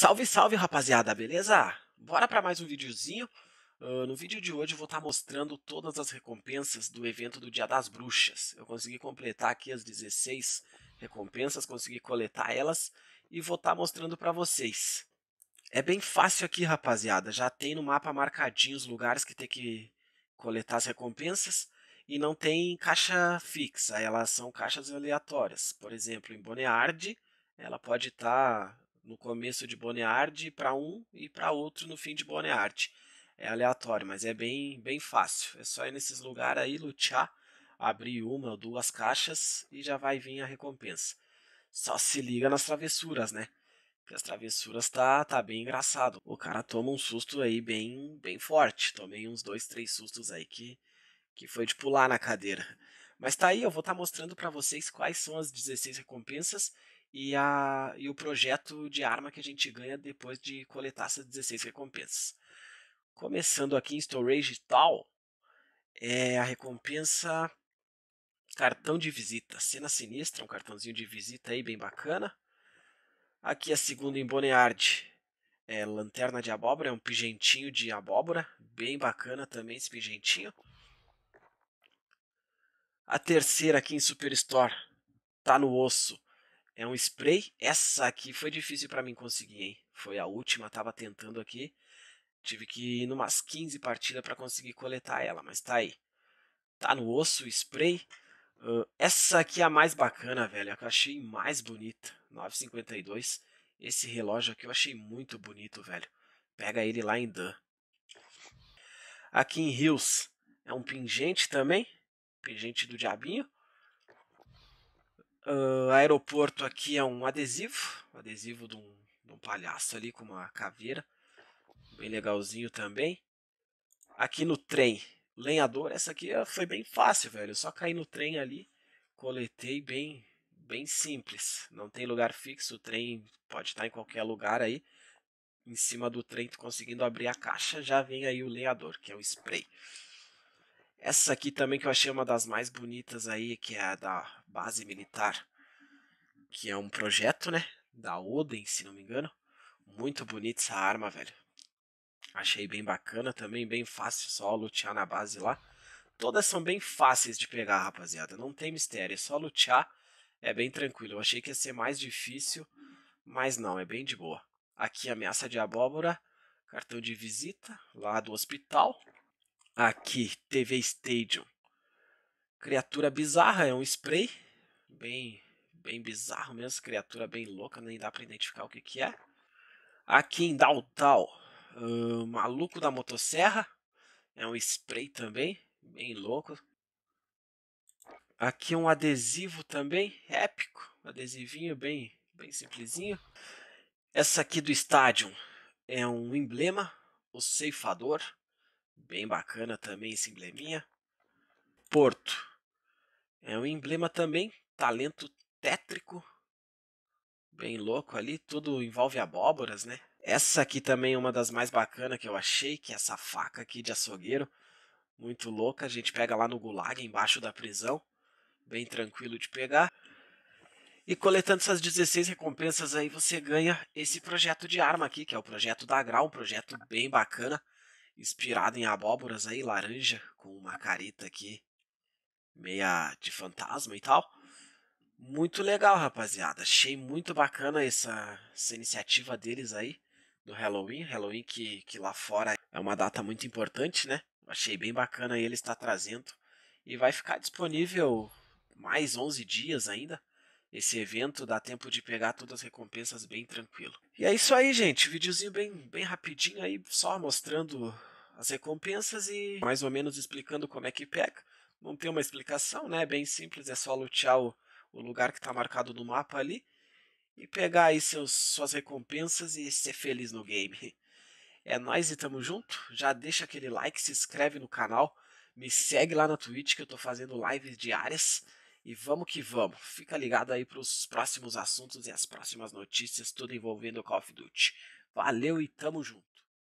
Salve, salve, rapaziada, beleza? Bora para mais um videozinho. Uh, no vídeo de hoje eu vou estar tá mostrando todas as recompensas do evento do Dia das Bruxas. Eu consegui completar aqui as 16 recompensas, consegui coletar elas e vou estar tá mostrando para vocês. É bem fácil aqui, rapaziada. Já tem no mapa marcadinho os lugares que tem que coletar as recompensas e não tem caixa fixa, elas são caixas aleatórias. Por exemplo, em Bonearde, ela pode estar tá no começo de Bonearde para um e para outro no fim de Bonearde. É aleatório, mas é bem, bem fácil. É só ir nesses lugares aí, lutear, abrir uma ou duas caixas e já vai vir a recompensa. Só se liga nas travessuras, né? Porque as travessuras tá, tá bem engraçado. O cara toma um susto aí bem, bem forte. Tomei uns dois, três sustos aí que, que foi de pular na cadeira. Mas tá aí, eu vou estar tá mostrando para vocês quais são as 16 recompensas e, a, e o projeto de arma que a gente ganha depois de coletar essas 16 recompensas. Começando aqui em Storage Tal, é a recompensa cartão de visita. Cena sinistra, um cartãozinho de visita aí bem bacana. Aqui a segunda em Boneyard é lanterna de abóbora, é um pigentinho de abóbora, bem bacana também esse pigentinho. A terceira aqui em Superstore tá no osso. É um spray. Essa aqui foi difícil para mim conseguir, hein? Foi a última, tava tentando aqui. Tive que ir numas 15 partidas para conseguir coletar ela, mas tá aí. Tá no osso o spray. Uh, essa aqui é a mais bacana, velho. É a que eu achei mais bonita. 9,52. Esse relógio aqui eu achei muito bonito, velho. Pega ele lá em Dan. Aqui em Hills é um pingente também. Pingente do diabinho. Uh, aeroporto aqui é um adesivo, adesivo de um, de um palhaço ali com uma caveira, bem legalzinho também. Aqui no trem, lenhador, essa aqui eh, foi bem fácil, velho. Eu só caí no trem ali, coletei bem, bem simples. Não tem lugar fixo, o trem pode estar em qualquer lugar aí. Em cima do trem, tu conseguindo abrir a caixa, já vem aí o lenhador, que é o spray. Essa aqui também que eu achei uma das mais bonitas aí, que é a da base militar, que é um projeto, né? Da Oden, se não me engano. Muito bonita essa arma, velho. Achei bem bacana também, bem fácil só lutear na base lá. Todas são bem fáceis de pegar, rapaziada. Não tem mistério, é só lutear. É bem tranquilo. Eu achei que ia ser mais difícil, mas não, é bem de boa. Aqui ameaça de abóbora, cartão de visita lá do hospital. Aqui, TV Stadium. Criatura bizarra, é um spray. Bem, bem bizarro mesmo, criatura bem louca, nem dá para identificar o que que é. Aqui em Daltal, uh, Maluco da Motosserra. É um spray também, bem louco. Aqui um adesivo também, épico. Adesivinho bem, bem simplesinho. Essa aqui do estádio é um emblema, o ceifador. Bem bacana também esse embleminha. Porto. É um emblema também, talento tétrico. Bem louco ali, tudo envolve abóboras, né? Essa aqui também é uma das mais bacanas que eu achei, que é essa faca aqui de açougueiro. Muito louca, a gente pega lá no gulag, embaixo da prisão. Bem tranquilo de pegar. E coletando essas 16 recompensas aí, você ganha esse projeto de arma aqui, que é o projeto da Grau, um projeto bem bacana inspirado em abóboras aí, laranja, com uma careta aqui meia de fantasma e tal. Muito legal, rapaziada. Achei muito bacana essa, essa iniciativa deles aí do Halloween. Halloween que, que lá fora é uma data muito importante, né? Achei bem bacana ele estar tá trazendo. E vai ficar disponível mais 11 dias ainda esse evento, dá tempo de pegar todas as recompensas bem tranquilo. E é isso aí, gente. Videozinho bem, bem rapidinho aí, só mostrando as recompensas e mais ou menos explicando como é que pega. Não tem uma explicação, né? É bem simples, é só lutear o, o lugar que está marcado no mapa ali e pegar aí seus, suas recompensas e ser feliz no game. É nóis e tamo junto. Já deixa aquele like, se inscreve no canal, me segue lá na Twitch que eu tô fazendo lives diárias. E vamos que vamos. Fica ligado aí para os próximos assuntos e as próximas notícias, tudo envolvendo o Call of Duty. Valeu e tamo junto.